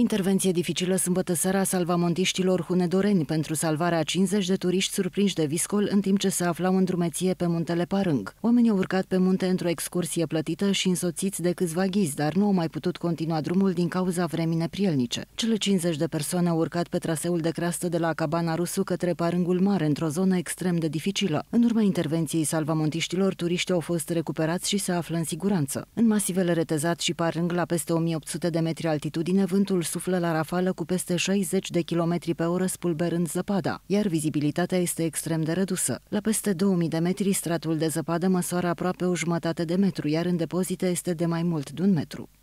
Intervenție dificilă sâmbătă seara salva montiștilor hunedoreni pentru salvarea 50 de turiști surprinși de viscol în timp ce se aflau în drumeție pe muntele Parâng. Oamenii au urcat pe munte într-o excursie plătită și însoțiți de câțiva ghizi, dar nu au mai putut continua drumul din cauza vremii neprielnice. Cele 50 de persoane au urcat pe traseul de creastă de la Cabana Rusu către Parângul Mare, într-o zonă extrem de dificilă. În urma intervenției salva montiștilor, turiștii au fost recuperați și se află în siguranță. În masivele retezat și Parâng, la peste 1800 de metri altitudine, vântul suflă la rafală cu peste 60 de km pe oră spulberând zăpada, iar vizibilitatea este extrem de redusă. La peste 2000 de metri, stratul de zăpadă măsoară aproape o jumătate de metru, iar în depozite este de mai mult de un metru.